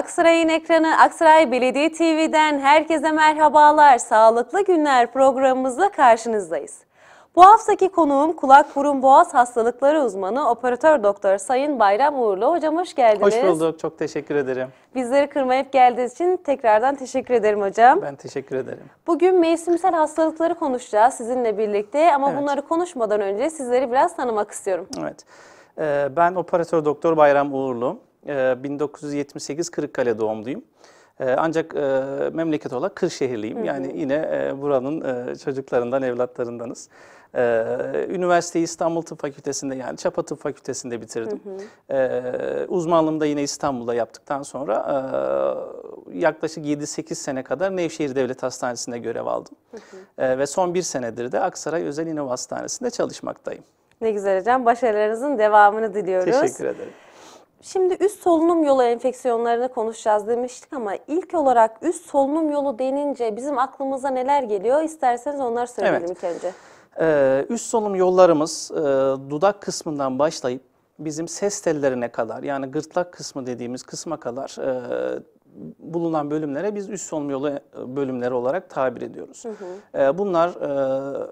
Aksaray'ın ekranı Aksaray Belediye TV'den herkese merhabalar. Sağlıklı Günler programımızla karşınızdayız. Bu haftaki konuğum kulak burun boğaz hastalıkları uzmanı operatör doktor Sayın Bayram Uğurlu. Hocam hoş geldiniz. Hoş bulduk. Çok teşekkür ederim. Bizleri kırmayıp geldiğiniz için tekrardan teşekkür ederim hocam. Ben teşekkür ederim. Bugün mevsimsel hastalıkları konuşacağız sizinle birlikte ama evet. bunları konuşmadan önce sizleri biraz tanımak istiyorum. Evet. Ee, ben operatör doktor Bayram Uğurlu. 1978 ee, Kırıkkale doğumluyum. Ee, ancak e, memleket olarak Kırşehirliyim. Hı hı. Yani yine e, buranın e, çocuklarından, evlatlarındanız. Ee, üniversiteyi İstanbul Tıp Fakültesi'nde yani Çapa Tıp Fakültesi'nde bitirdim. Hı hı. Ee, uzmanlığımı da yine İstanbul'da yaptıktan sonra e, yaklaşık 7-8 sene kadar Nevşehir Devlet Hastanesi'nde görev aldım. Hı hı. Ee, ve son bir senedir de Aksaray Özel İnanım Hastanesi'nde çalışmaktayım. Ne güzel hocam. Başarılarınızın devamını diliyoruz. Teşekkür ederim. Şimdi üst solunum yolu enfeksiyonlarını konuşacağız demiştik ama ilk olarak üst solunum yolu denince bizim aklımıza neler geliyor? İsterseniz onları söyleyelim Evet. ilk önce. Ee, üst solunum yollarımız e, dudak kısmından başlayıp bizim ses tellerine kadar yani gırtlak kısmı dediğimiz kısma kadar e, bulunan bölümlere biz üst solunum yolu e, bölümleri olarak tabir ediyoruz. E, bunlar e,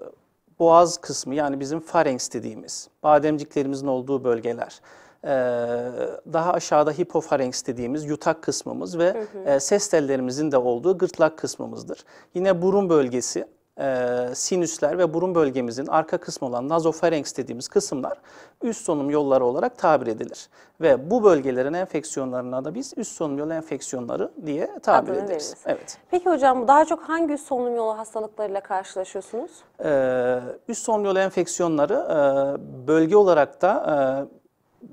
boğaz kısmı yani bizim farenks dediğimiz bademciklerimizin olduğu bölgeler. Ee, daha aşağıda hipofarenks dediğimiz yutak kısmımız ve hı hı. E, ses tellerimizin de olduğu gırtlak kısmımızdır. Yine burun bölgesi e, sinüsler ve burun bölgemizin arka kısmı olan nazofarenks dediğimiz kısımlar üst solunum yolları olarak tabir edilir. Ve bu bölgelerin enfeksiyonlarına da biz üst solunum yolu enfeksiyonları diye tabir Adını ederiz. Evet. Peki hocam daha çok hangi üst solunum yolu hastalıklarıyla karşılaşıyorsunuz? Ee, üst solunum yolu enfeksiyonları e, bölge olarak da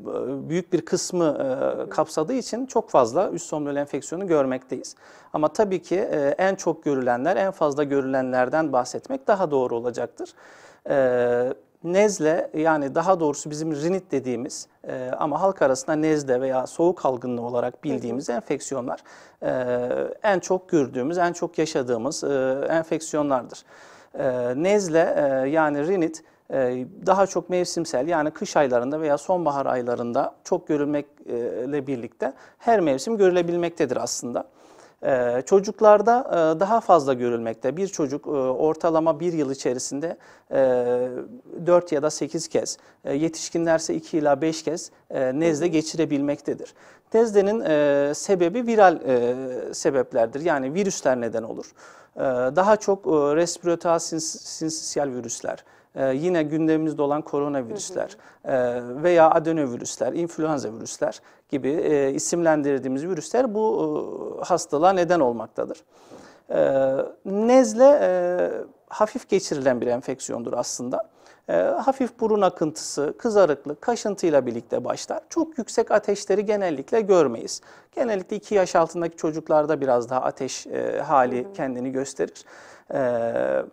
e, büyük bir kısmı e, kapsadığı için çok fazla üst somnol enfeksiyonu görmekteyiz. Ama tabii ki e, en çok görülenler, en fazla görülenlerden bahsetmek daha doğru olacaktır. nezle yani daha doğrusu bizim rinit dediğimiz ama halk arasında nezle veya soğuk algınlığı olarak bildiğimiz enfeksiyonlar en çok gördüğümüz, en çok yaşadığımız enfeksiyonlardır. nezle yani rinit e, daha çok mevsimsel yani kış aylarında veya sonbahar aylarında çok görülmekle birlikte her mevsim görülebilmektedir aslında. E, çocuklarda e, daha fazla görülmekte. Bir çocuk ortalama bir yıl içerisinde e, 4 ya da 8 kez, yetişkinlerse 2 ila 5 kez nezle geçirebilmektedir. Nezlenin sebebi viral sebeplerdir. Yani virüsler neden olur. daha çok e, respiratör sinüsiyel virüsler, e, yine gündemimizde olan koronavirüsler e, veya adenovirüsler, influenza virüsler gibi e, isimlendirdiğimiz virüsler bu e, hastalığa neden olmaktadır. E, nezle e, hafif geçirilen bir enfeksiyondur aslında. E, hafif burun akıntısı, kızarıklık, kaşıntıyla birlikte başlar. Çok yüksek ateşleri genellikle görmeyiz. Genellikle 2 yaş altındaki çocuklarda biraz daha ateş e, hali kendini gösterir. Evet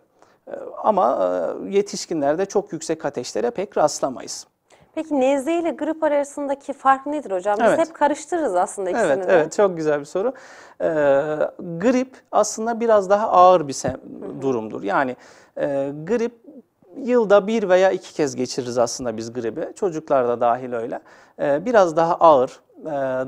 ama e, yetişkinlerde çok yüksek ateşlere pek rastlamayız. Peki nezle ile grip arasındaki fark nedir hocam? Biz evet. hep karıştırırız aslında ikisini evet, de. Evet, çok güzel bir soru. Ee, grip aslında biraz daha ağır bir durumdur. Yani e, grip yılda bir veya iki kez geçiririz aslında biz gribi. da dahil öyle. Ee, biraz daha ağır, e,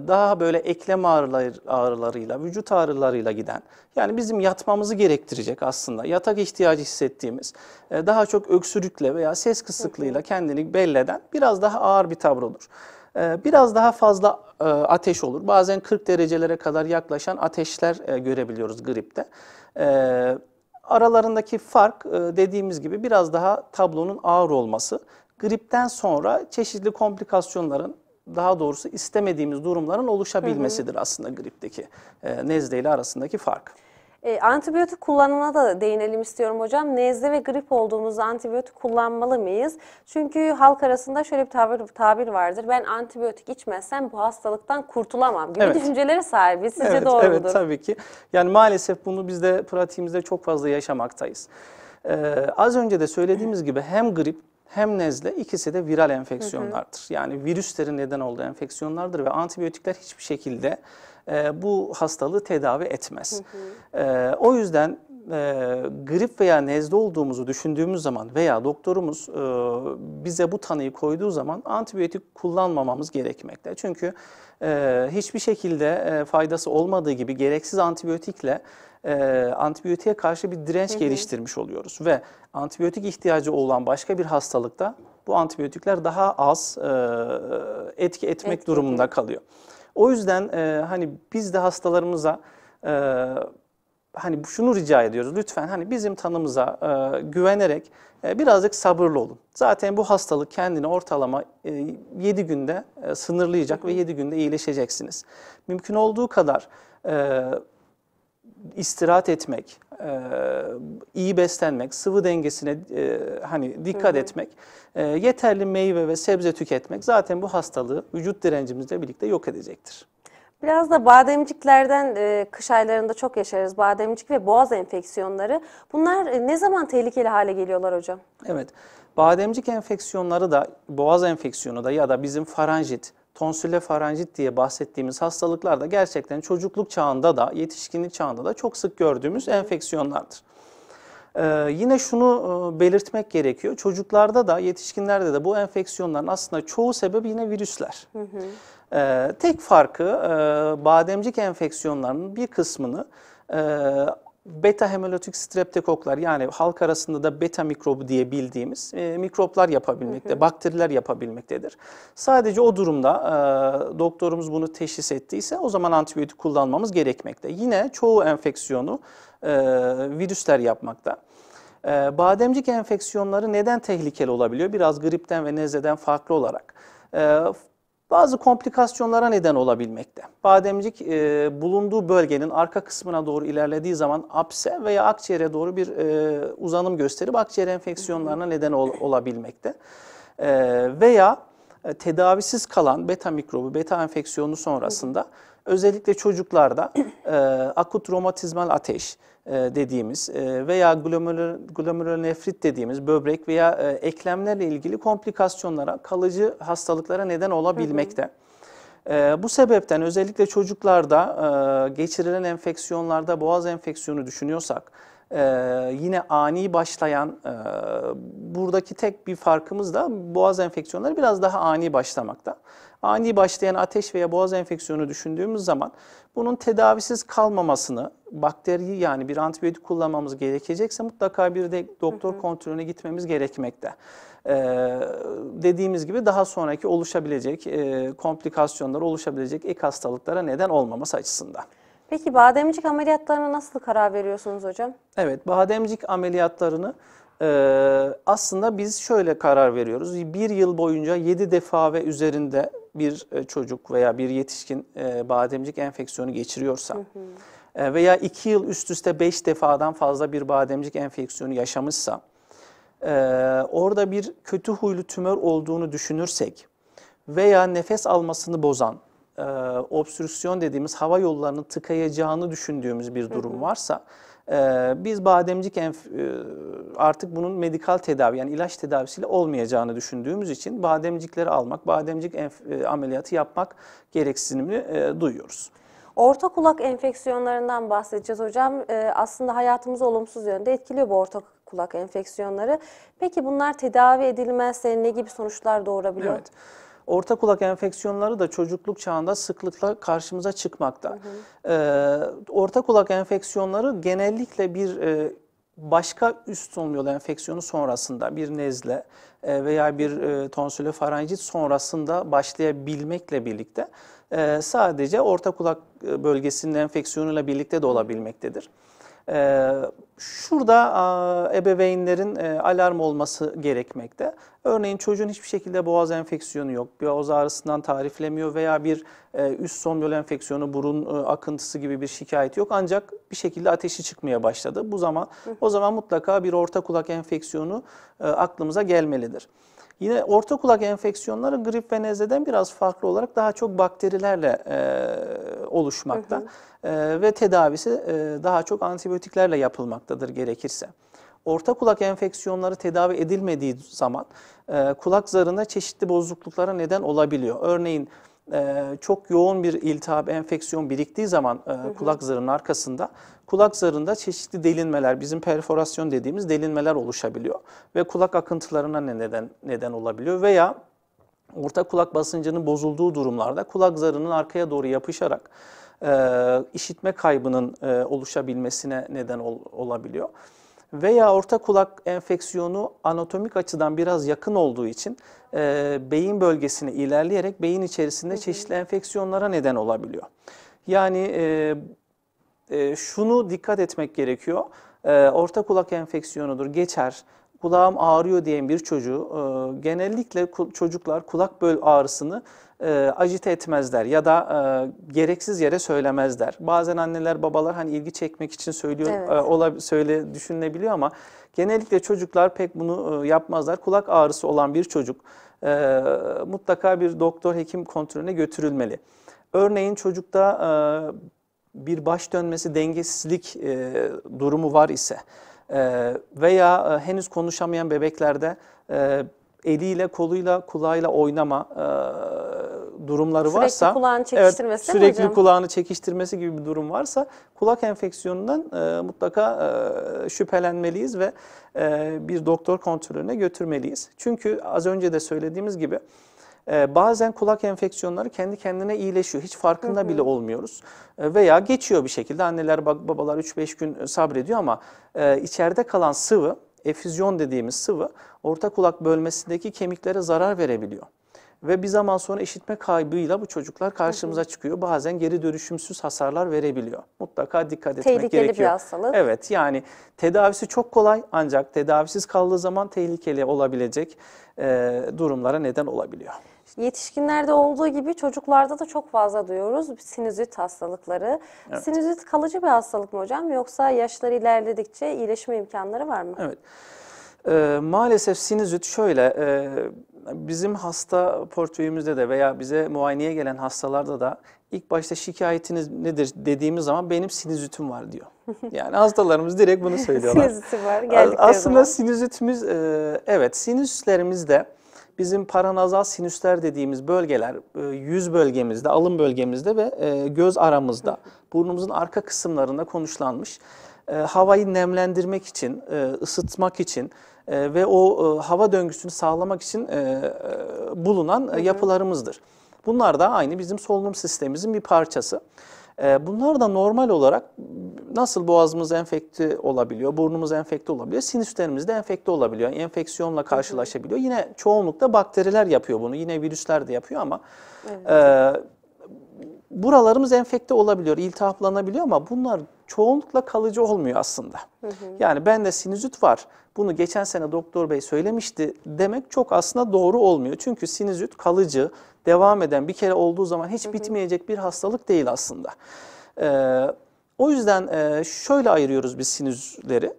daha böyle eklem ağrılarıyla, vücut ağrılarıyla giden, yani bizim yatmamızı gerektirecek aslında, yatak ihtiyacı hissettiğimiz, e, daha çok öksürükle veya ses kısıklığıyla kendini belleden biraz daha ağır bir tavır olur. E, biraz daha fazla ateş olur. Bazen 40 derecelere kadar yaklaşan ateşler görebiliyoruz gripte. Aralarındaki fark dediğimiz gibi biraz daha tablonun ağır olması. Gripten sonra çeşitli komplikasyonların daha doğrusu istemediğimiz durumların oluşabilmesidir hı hı. aslında gripteki e, nezle ile arasındaki fark. E, antibiyotik kullanımına da değinelim istiyorum hocam. Nezle ve grip olduğumuzda antibiyotik kullanmalı mıyız? Çünkü halk arasında şöyle bir tabir, tabir vardır. Ben antibiyotik içmezsem bu hastalıktan kurtulamam gibi evet. düşüncelere sahibiz. Sizce evet, doğru Evet mudur? tabii ki. Yani maalesef bunu biz de pratiğimizde çok fazla yaşamaktayız. Ee, az önce de söylediğimiz gibi hem grip hem nezle ikisi de viral enfeksiyonlardır. Hı hı. Yani virüslerin neden olduğu enfeksiyonlardır ve antibiyotikler hiçbir şekilde e, bu hastalığı tedavi etmez. Hı hı. E, o yüzden e, grip veya nezle olduğumuzu düşündüğümüz zaman veya doktorumuz e, bize bu tanıyı koyduğu zaman antibiyotik kullanmamamız gerekmekte. Çünkü e, hiçbir şekilde e, faydası olmadığı gibi gereksiz antibiyotikle e, antibiyotiğe karşı bir direnç hı hı. geliştirmiş oluyoruz. Ve antibiyotik ihtiyacı olan başka bir hastalıkta bu antibiyotikler daha az e, etki etmek Etki. durumunda kalıyor. O yüzden e, hani biz de hastalarımıza e, hani şunu rica ediyoruz lütfen hani bizim tanımıza e, güvenerek e, birazcık sabırlı olun. Zaten bu hastalık kendini ortalama e, 7 günde e, sınırlayacak ve 7 günde iyileşeceksiniz. Mümkün olduğu kadar e, istirahat etmek, e, iyi beslenmek, sıvı dengesine e, hani dikkat hı hı. etmek, e, yeterli meyve ve sebze tüketmek zaten bu hastalığı vücut direncimizle birlikte yok edecektir. Biraz da bademciklerden e, kış aylarında çok yaşarız. Bademcik ve boğaz enfeksiyonları. Bunlar e, ne zaman tehlikeli hale geliyorlar hocam? Evet. Bademcik enfeksiyonları da boğaz enfeksiyonu da ya da bizim faranjit, tonsille faranjit diye bahsettiğimiz hastalıklar da gerçekten çocukluk çağında da yetişkinlik çağında da çok sık gördüğümüz enfeksiyonlardır. Ee, yine şunu e, belirtmek gerekiyor. Çocuklarda da yetişkinlerde de bu enfeksiyonların aslında çoğu sebep yine virüsler. Ee, tek farkı e, bademcik enfeksiyonlarının bir kısmını e, beta hemolitik streptokoklar yani halk arasında da beta mikrobu diye bildiğimiz e, mikroplar yapabilmekte, hı hı. bakteriler yapabilmektedir. Sadece o durumda e, doktorumuz bunu teşhis ettiyse o zaman antibiyotik kullanmamız gerekmekte. Yine çoğu enfeksiyonu e, virüsler yapmakta. E, bademcik enfeksiyonları neden tehlikeli olabiliyor? Biraz gripten ve nezleden farklı olarak. E, bazı komplikasyonlara neden olabilmekte. Bademcik e, bulunduğu bölgenin arka kısmına doğru ilerlediği zaman apse veya akciğere doğru bir e, uzanım gösterip akciğer enfeksiyonlarına neden ol, olabilmekte. E, veya e, tedavisiz kalan beta mikrobu, beta enfeksiyonu sonrasında Özellikle çocuklarda e, akut romatizmal ateş e, dediğimiz e, veya glomerulonefrit dediğimiz böbrek veya e, eklemlerle ilgili komplikasyonlara, kalıcı hastalıklara neden olabilmekte. Hı hı. E, bu sebepten özellikle çocuklarda e, geçirilen enfeksiyonlarda boğaz enfeksiyonu düşünüyorsak, e, yine ani başlayan e, buradaki tek bir farkımız da boğaz enfeksiyonları biraz daha ani başlamakta. Ani başlayan ateş veya boğaz enfeksiyonu düşündüğümüz zaman bunun tedavisiz kalmamasını, bakteriyi yani bir antibiyotik kullanmamız gerekecekse mutlaka bir de doktor hı hı. kontrolüne gitmemiz gerekmekte. Ee, dediğimiz gibi daha sonraki oluşabilecek e, komplikasyonlar, oluşabilecek ek hastalıklara neden olmaması açısından. Peki bademcik ameliyatlarına nasıl karar veriyorsunuz hocam? Evet, bademcik ameliyatlarını e, aslında biz şöyle karar veriyoruz. Bir yıl boyunca 7 defa ve üzerinde bir e, çocuk veya bir yetişkin e, bademcik enfeksiyonu geçiriyorsa... Hı hı e, veya 2 yıl üst üste 5 defadan fazla bir bademcik enfeksiyonu yaşamışsa, e, orada bir kötü huylu tümör olduğunu düşünürsek veya nefes almasını bozan e, obstrüsyon dediğimiz hava yollarını tıkayacağını düşündüğümüz bir durum varsa e, biz bademcik enf e, artık bunun medikal tedavi yani ilaç tedavisiyle olmayacağını düşündüğümüz için bademcikleri almak, bademcik enf e, ameliyatı yapmak gereksinimi e, duyuyoruz. Orta kulak enfeksiyonlarından bahsedeceğiz hocam. Ee, aslında hayatımızı olumsuz yönde etkiliyor bu orta kulak enfeksiyonları. Peki bunlar tedavi edilmezse ne gibi sonuçlar doğurabiliyor? Evet. Orta kulak enfeksiyonları da çocukluk çağında sıklıkla karşımıza çıkmakta. Hı hı. Ee, orta kulak enfeksiyonları genellikle bir e, başka üst solunum yolu enfeksiyonu sonrasında bir nezle e, veya bir e, tonsülöfaranjit sonrasında başlayabilmekle birlikte e, sadece orta kulak bölgesinin enfeksiyonuyla birlikte de olabilmektedir. E, şurada e, ebeveynlerin e, alarm olması gerekmekte. Örneğin çocuğun hiçbir şekilde boğaz enfeksiyonu yok, boğaz ağrısından tariflemiyor veya bir e, üst son yol enfeksiyonu, burun e, akıntısı gibi bir şikayet yok. Ancak bir şekilde ateşi çıkmaya başladı. Bu zaman o zaman mutlaka bir orta kulak enfeksiyonu e, aklımıza gelmelidir. Yine orta kulak enfeksiyonları grip ve nezleden biraz farklı olarak daha çok bakterilerle e, oluşmakta hı hı. E, ve tedavisi e, daha çok antibiyotiklerle yapılmaktadır gerekirse. Orta kulak enfeksiyonları tedavi edilmediği zaman e, kulak zarında çeşitli bozukluklara neden olabiliyor. Örneğin ee, çok yoğun bir iltihap, enfeksiyon biriktiği zaman e, hı hı. kulak zarının arkasında kulak zarında çeşitli delinmeler, bizim perforasyon dediğimiz delinmeler oluşabiliyor ve kulak akıntılarına neden neden olabiliyor veya orta kulak basıncının bozulduğu durumlarda kulak zarının arkaya doğru yapışarak e, işitme kaybının e, oluşabilmesine neden olabiliyor veya orta kulak enfeksiyonu anatomik açıdan biraz yakın olduğu için e, beyin bölgesine ilerleyerek beyin içerisinde çeşitli enfeksiyonlara neden olabiliyor. Yani e, e, şunu dikkat etmek gerekiyor. E, orta kulak enfeksiyonudur, geçer. Kulağım ağrıyor diyen bir çocuğu e, genellikle ku çocuklar kulak böl ağrısını e, ajite etmezler ya da e, gereksiz yere söylemezler. Bazen anneler babalar hani ilgi çekmek için söylüyor evet. e, ola, söyle düşünülebiliyor ama genellikle çocuklar pek bunu e, yapmazlar. Kulak ağrısı olan bir çocuk e, mutlaka bir doktor hekim kontrolüne götürülmeli. Örneğin çocukta e, bir baş dönmesi dengesizlik e, durumu var ise e, veya e, henüz konuşamayan bebeklerde e, eliyle, koluyla, kulağıyla oynama e, durumları sürekli varsa, kulağını çekiştirmesi evet, sürekli hocam? kulağını çekiştirmesi gibi bir durum varsa kulak enfeksiyonundan e, mutlaka e, şüphelenmeliyiz ve e, bir doktor kontrolüne götürmeliyiz. Çünkü az önce de söylediğimiz gibi ee, bazen kulak enfeksiyonları kendi kendine iyileşiyor. Hiç farkında bile olmuyoruz. Ee, veya geçiyor bir şekilde. Anneler, babalar 3-5 gün sabrediyor ama e, içeride kalan sıvı efüzyon dediğimiz sıvı orta kulak bölmesindeki kemiklere zarar verebiliyor. Ve bir zaman sonra işitme kaybıyla bu çocuklar karşımıza çıkıyor. Bazen geri dönüşümsüz hasarlar verebiliyor. Mutlaka dikkat etmek Tehlikeli gerekiyor. Tehlikeli bir hastalık. Evet yani tedavisi çok kolay ancak tedavisiz kaldığı zaman tehlikeli olabilecek e, durumlara neden olabiliyor. Yetişkinlerde olduğu gibi çocuklarda da çok fazla duyuyoruz sinüzit hastalıkları. Evet. Sinüzit kalıcı bir hastalık mı hocam yoksa yaşlar ilerledikçe iyileşme imkanları var mı? Evet. E, maalesef sinüzit şöyle, e, bizim hasta portföyümüzde de veya bize muayeneye gelen hastalarda da ilk başta şikayetiniz nedir dediğimiz zaman benim sinüzitim var diyor. Yani hastalarımız direkt bunu söylüyorlar. sinüzitim var geldikleri Aslında sinüzitimiz, e, evet sinüslerimizde bizim paranazal sinüsler dediğimiz bölgeler e, yüz bölgemizde, alın bölgemizde ve e, göz aramızda, burnumuzun arka kısımlarında konuşlanmış. E, havayı nemlendirmek için, ısıtmak için ve o hava döngüsünü sağlamak için bulunan yapılarımızdır. Bunlar da aynı bizim solunum sistemimizin bir parçası. Ee, bunlar da normal olarak nasıl boğazımız enfekte olabiliyor, burnumuz enfekte olabiliyor, sinüslerimiz de enfekte olabiliyor. enfeksiyonla karşılaşabiliyor. Yine çoğunlukla bakteriler yapıyor bunu, yine virüsler de yapıyor ama evet. e, buralarımız enfekte olabiliyor, iltihaplanabiliyor ama bunlar çoğunlukla kalıcı olmuyor aslında. Hı hı. Yani bende sinüzit var, bunu geçen sene doktor bey söylemişti demek çok aslında doğru olmuyor. Çünkü sinüzit kalıcı, devam eden bir kere olduğu zaman hiç hı hı. bitmeyecek bir hastalık değil aslında. Ee, o yüzden e, şöyle ayırıyoruz biz sinüzleri.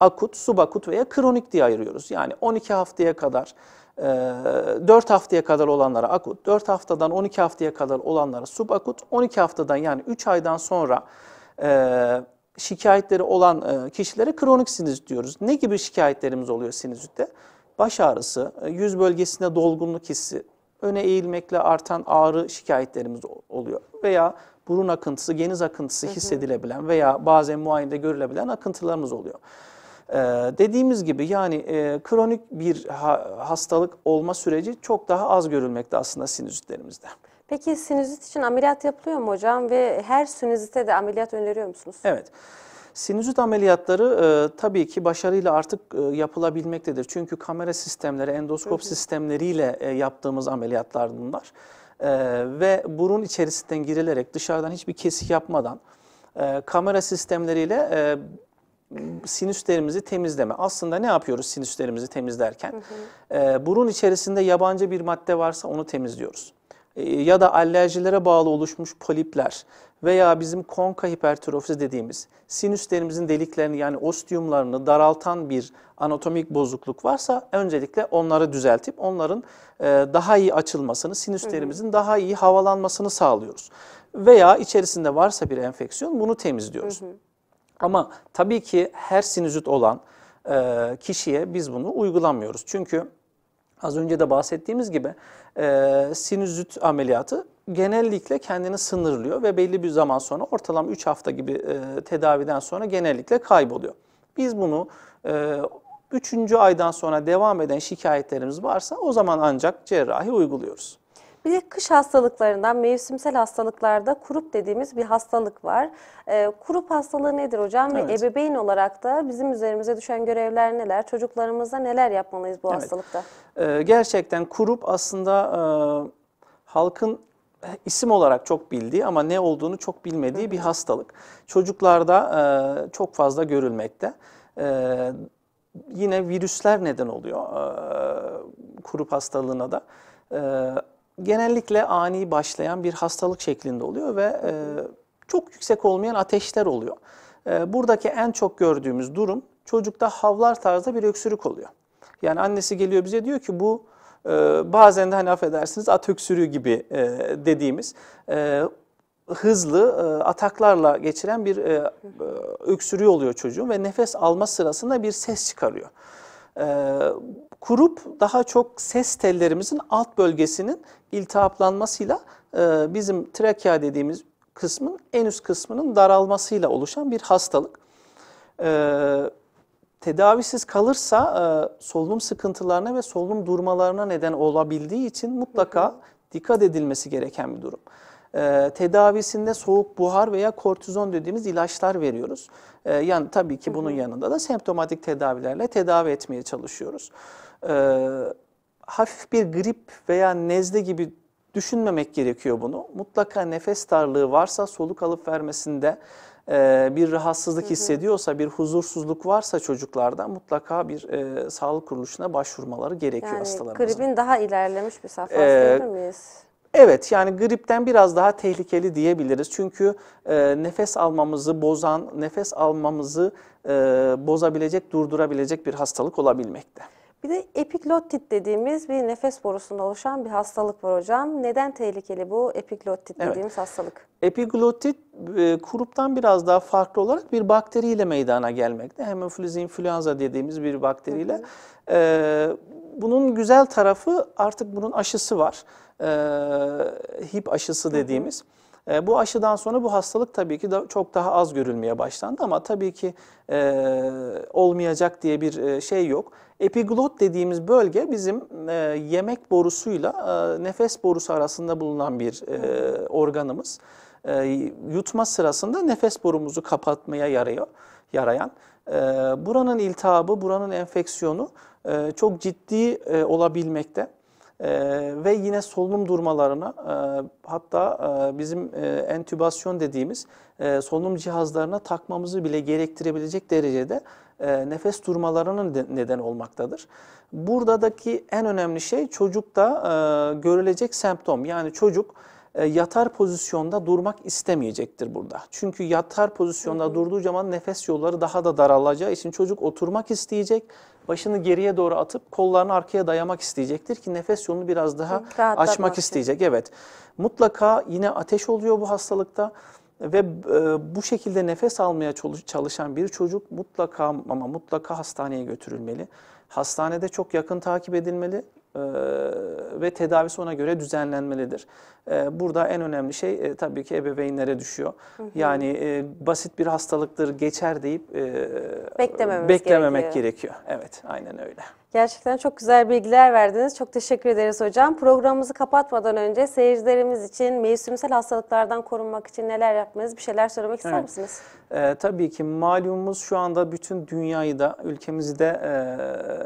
Akut, subakut veya kronik diye ayırıyoruz. Yani 12 haftaya kadar 4 e, haftaya kadar olanlara akut, 4 haftadan 12 haftaya kadar olanlara subakut, 12 haftadan yani 3 aydan sonra e, şikayetleri olan e, kişilere kronik sinüzit diyoruz. Ne gibi şikayetlerimiz oluyor sinüzitte? Baş ağrısı, e, yüz bölgesinde dolgunluk hissi, öne eğilmekle artan ağrı şikayetlerimiz oluyor. Veya burun akıntısı, geniz akıntısı hissedilebilen veya bazen muayenede görülebilen akıntılarımız oluyor. Ee, dediğimiz gibi yani e, kronik bir ha, hastalık olma süreci çok daha az görülmekte aslında sinüzitlerimizde. Peki sinüzit için ameliyat yapılıyor mu hocam ve her sinüzite de ameliyat öneriyor musunuz? Evet. Sinüzit ameliyatları e, tabii ki başarıyla artık e, yapılabilmektedir. Çünkü kamera sistemleri, endoskop hı hı. sistemleriyle e, yaptığımız ameliyatlar bunlar. E, ve burun içerisinden girilerek dışarıdan hiçbir kesik yapmadan e, kamera sistemleriyle e, sinüslerimizi temizleme. Aslında ne yapıyoruz sinüslerimizi temizlerken? Hı hı. E, burun içerisinde yabancı bir madde varsa onu temizliyoruz. E, ya da alerjilere bağlı oluşmuş polipler veya bizim konka hipertrofisi dediğimiz sinüslerimizin deliklerini yani ostiyumlarını daraltan bir anatomik bozukluk varsa öncelikle onları düzeltip onların e, daha iyi açılmasını, sinüslerimizin daha iyi havalanmasını sağlıyoruz. Veya içerisinde varsa bir enfeksiyon bunu temizliyoruz. Ama tabii ki her sinüzit olan e, kişiye biz bunu uygulamıyoruz. Çünkü az önce de bahsettiğimiz gibi e, sinüzit ameliyatı genellikle kendini sınırlıyor ve belli bir zaman sonra ortalama 3 hafta gibi e, tedaviden sonra genellikle kayboluyor. Biz bunu e, 3. aydan sonra devam eden şikayetlerimiz varsa o zaman ancak cerrahi uyguluyoruz. Bir de kış hastalıklarından mevsimsel hastalıklarda kurup dediğimiz bir hastalık var. E, ee, kurup hastalığı nedir hocam? Evet. Ve ebeveyn olarak da bizim üzerimize düşen görevler neler? Çocuklarımıza neler yapmalıyız bu evet. hastalıkta? E, gerçekten kurup aslında e, halkın isim olarak çok bildiği ama ne olduğunu çok bilmediği bir hastalık. Çocuklarda e, çok fazla görülmekte. E, yine virüsler neden oluyor e, kurup hastalığına da. E, genellikle ani başlayan bir hastalık şeklinde oluyor ve e, çok yüksek olmayan ateşler oluyor. E, buradaki en çok gördüğümüz durum çocukta havlar tarzda bir öksürük oluyor. Yani annesi geliyor bize diyor ki bu e, bazen de hani affedersiniz at öksürüğü gibi e, dediğimiz e, hızlı e, ataklarla geçiren bir e, öksürüğü oluyor çocuğun ve nefes alma sırasında bir ses çıkarıyor. E, kurup daha çok ses tellerimizin alt bölgesinin iltihaplanmasıyla e, bizim trakea dediğimiz kısmın en üst kısmının daralmasıyla oluşan bir hastalık. E, tedavisiz kalırsa e, solunum sıkıntılarına ve solunum durmalarına neden olabildiği için mutlaka dikkat edilmesi gereken bir durum. E, tedavisinde soğuk buhar veya kortizon dediğimiz ilaçlar veriyoruz. E, yani tabii ki bunun yanında da semptomatik tedavilerle tedavi etmeye çalışıyoruz. E, hafif bir grip veya nezle gibi düşünmemek gerekiyor bunu. Mutlaka nefes darlığı varsa soluk alıp vermesinde e, bir rahatsızlık hı hı. hissediyorsa, bir huzursuzluk varsa çocuklarda mutlaka bir e, sağlık kuruluşuna başvurmaları gerekiyor yani, hastalarımızın. Yani gripin daha ilerlemiş bir safhası e, ee, değil miyiz? Evet yani gripten biraz daha tehlikeli diyebiliriz. Çünkü e, nefes almamızı bozan, nefes almamızı e, bozabilecek, durdurabilecek bir hastalık olabilmekte. Bir de epiklotit dediğimiz bir nefes borusunda oluşan bir hastalık var hocam. Neden tehlikeli bu epiklotit evet. dediğimiz hastalık? Epiglotit e, kuruptan biraz daha farklı olarak bir bakteriyle meydana gelmekte. Hemofiliz influenza dediğimiz bir bakteriyle. E, bunun güzel tarafı artık bunun aşısı var. E, HIP aşısı dediğimiz. E, bu aşıdan sonra bu hastalık tabii ki da çok daha az görülmeye başlandı ama tabii ki e, olmayacak diye bir e, şey yok. Epiglot dediğimiz bölge bizim e, yemek borusuyla e, nefes borusu arasında bulunan bir e, organımız. E, yutma sırasında nefes borumuzu kapatmaya yarıyor, yarayan. E, buranın iltihabı, buranın enfeksiyonu e, çok ciddi e, olabilmekte. Ee, ve yine solunum durmalarına e, hatta e, bizim e, entübasyon dediğimiz e, solunum cihazlarına takmamızı bile gerektirebilecek derecede e, nefes durmalarının neden olmaktadır. Buradaki en önemli şey çocukta e, görülecek semptom. Yani çocuk e, yatar pozisyonda durmak istemeyecektir burada. Çünkü yatar pozisyonda hı hı. durduğu zaman nefes yolları daha da daralacağı için çocuk oturmak isteyecek. Başını geriye doğru atıp kollarını arkaya dayamak isteyecektir ki nefes yolunu biraz daha Rahatlamak açmak için. isteyecek. Evet. Mutlaka yine ateş oluyor bu hastalıkta ve e, bu şekilde nefes almaya çalışan bir çocuk mutlaka ama mutlaka hastaneye götürülmeli. Hastanede çok yakın takip edilmeli ve tedavisi ona göre düzenlenmelidir. burada en önemli şey tabii ki ebeveynlere düşüyor. Hı hı. Yani basit bir hastalıktır geçer deyip Beklememiz beklememek gerekiyor. gerekiyor. Evet aynen öyle. Gerçekten çok güzel bilgiler verdiniz. Çok teşekkür ederiz hocam. Programımızı kapatmadan önce seyircilerimiz için mevsimsel hastalıklardan korunmak için neler yapmanız, bir şeyler söylemek ister evet. misiniz? Ee, tabii ki malumumuz şu anda bütün dünyayı da ülkemizi de...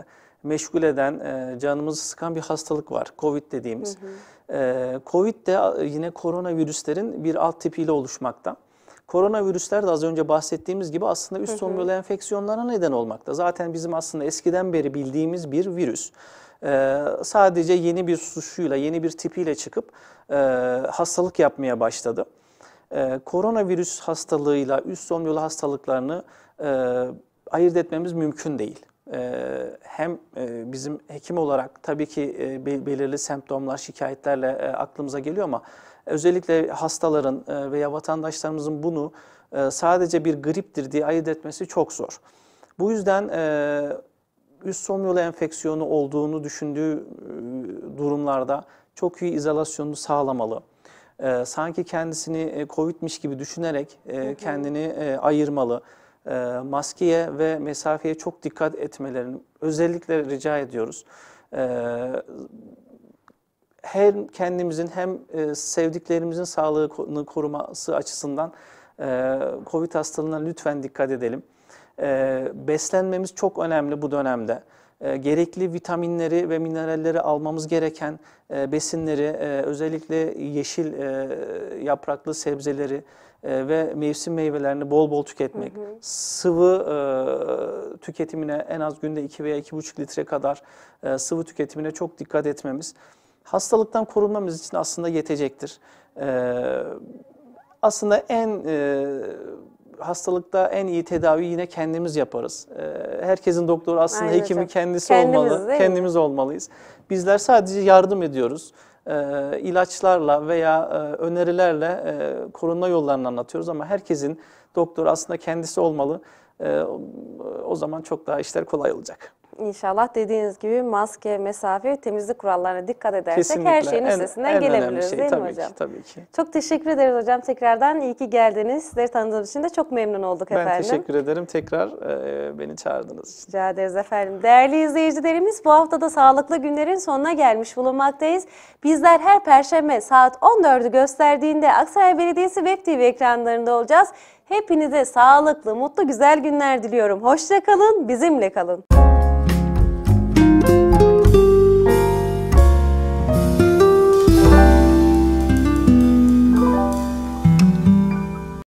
E, meşgul eden, e, canımızı sıkan bir hastalık var. Covid dediğimiz. E, Covid de yine koronavirüslerin bir alt tipiyle oluşmakta. Koronavirüsler de az önce bahsettiğimiz gibi aslında üst solunum enfeksiyonlarına neden olmakta. Zaten bizim aslında eskiden beri bildiğimiz bir virüs. Ee, sadece yeni bir suçuyla, yeni bir tipiyle çıkıp e, hastalık yapmaya başladı. Ee, koronavirüs hastalığıyla üst solunum yolu hastalıklarını e, ayırt etmemiz mümkün değil. Ee, hem e, bizim hekim olarak tabii ki e, belirli semptomlar, şikayetlerle e, aklımıza geliyor ama özellikle hastaların veya vatandaşlarımızın bunu sadece bir griptir diye ayırt etmesi çok zor. Bu yüzden üst solunum yolu enfeksiyonu olduğunu düşündüğü durumlarda çok iyi izolasyonunu sağlamalı. Sanki kendisini Covid'miş gibi düşünerek kendini ayırmalı e, maskeye ve mesafeye çok dikkat etmelerini özellikle rica ediyoruz. E, hem kendimizin hem e, sevdiklerimizin sağlığını koruması açısından e, COVID hastalığına lütfen dikkat edelim. E, beslenmemiz çok önemli bu dönemde e, gerekli vitaminleri ve mineralleri almamız gereken e, besinleri, e, özellikle yeşil e, yapraklı sebzeleri ve mevsim meyvelerini bol bol tüketmek, hı hı. sıvı tüketimine en az günde 2 veya 2,5 litre kadar sıvı tüketimine çok dikkat etmemiz, hastalıktan korunmamız için aslında yetecektir. aslında en hastalıkta en iyi tedavi yine kendimiz yaparız. Ee, herkesin doktoru aslında Aynen hekimi hocam. kendisi kendimiz, olmalı. Kendimiz olmalıyız. Bizler sadece yardım ediyoruz. Ee, ilaçlarla veya e, önerilerle e, korunma yollarını anlatıyoruz ama herkesin doktoru aslında kendisi olmalı. Ee, o zaman çok daha işler kolay olacak. İnşallah dediğiniz gibi maske, mesafe, temizlik kurallarına dikkat edersek Kesinlikle. her şeyin üstesinden en, en gelebiliriz şey, değil tabii mi hocam? Ki, tabii ki. Çok teşekkür ederiz hocam tekrardan. iyi ki geldiniz. Sizleri tanıdığımız için de çok memnun olduk ben efendim. Ben teşekkür ederim tekrar e, beni çağırdınız. Için. Rica ederiz efendim. Değerli izleyicilerimiz bu haftada sağlıklı günlerin sonuna gelmiş bulunmaktayız. Bizler her perşembe saat 14'ü gösterdiğinde Aksaray Belediyesi Web TV ekranlarında olacağız. Hepinize sağlıklı, mutlu, güzel günler diliyorum. Hoşça kalın, bizimle kalın.